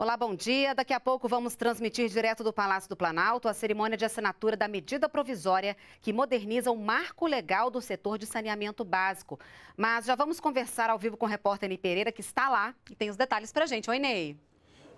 Olá, bom dia. Daqui a pouco vamos transmitir direto do Palácio do Planalto a cerimônia de assinatura da medida provisória que moderniza o marco legal do setor de saneamento básico. Mas já vamos conversar ao vivo com o repórter Ney Pereira, que está lá e tem os detalhes para gente. Oi, Ney.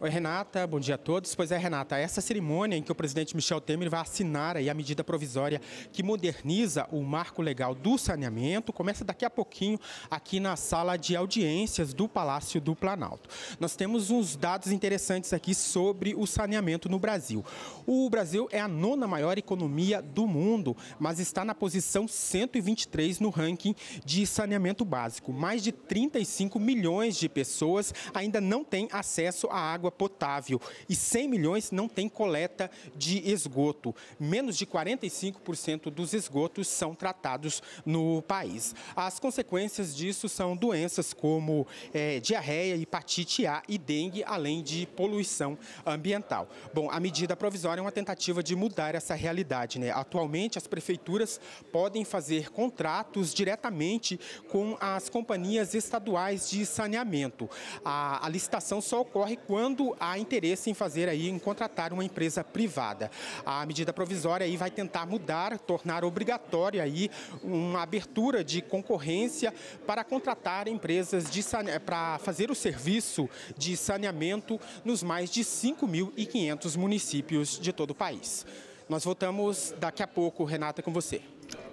Oi, Renata. Bom dia a todos. Pois é, Renata, essa cerimônia em que o presidente Michel Temer vai assinar aí a medida provisória que moderniza o marco legal do saneamento começa daqui a pouquinho aqui na sala de audiências do Palácio do Planalto. Nós temos uns dados interessantes aqui sobre o saneamento no Brasil. O Brasil é a nona maior economia do mundo, mas está na posição 123 no ranking de saneamento básico. Mais de 35 milhões de pessoas ainda não têm acesso à água água potável e 100 milhões não tem coleta de esgoto. Menos de 45% dos esgotos são tratados no país. As consequências disso são doenças como é, diarreia, hepatite A e dengue, além de poluição ambiental. Bom, a medida provisória é uma tentativa de mudar essa realidade. Né? Atualmente, as prefeituras podem fazer contratos diretamente com as companhias estaduais de saneamento. A, a licitação só ocorre quando há interesse em fazer aí, em contratar uma empresa privada. A medida provisória aí vai tentar mudar, tornar obrigatória aí uma abertura de concorrência para contratar empresas de sane... para fazer o serviço de saneamento nos mais de 5.500 municípios de todo o país. Nós voltamos daqui a pouco, Renata, com você.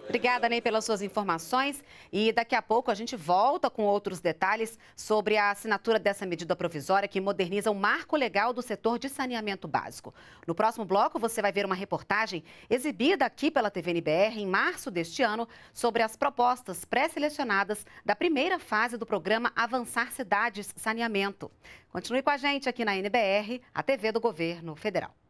Obrigada, Ney, pelas suas informações. E daqui a pouco a gente volta com outros detalhes sobre a assinatura dessa medida provisória que moderniza o marco legal do setor de saneamento básico. No próximo bloco, você vai ver uma reportagem exibida aqui pela TVNBR em março deste ano sobre as propostas pré-selecionadas da primeira fase do programa Avançar Cidades Saneamento. Continue com a gente aqui na NBR, a TV do Governo Federal.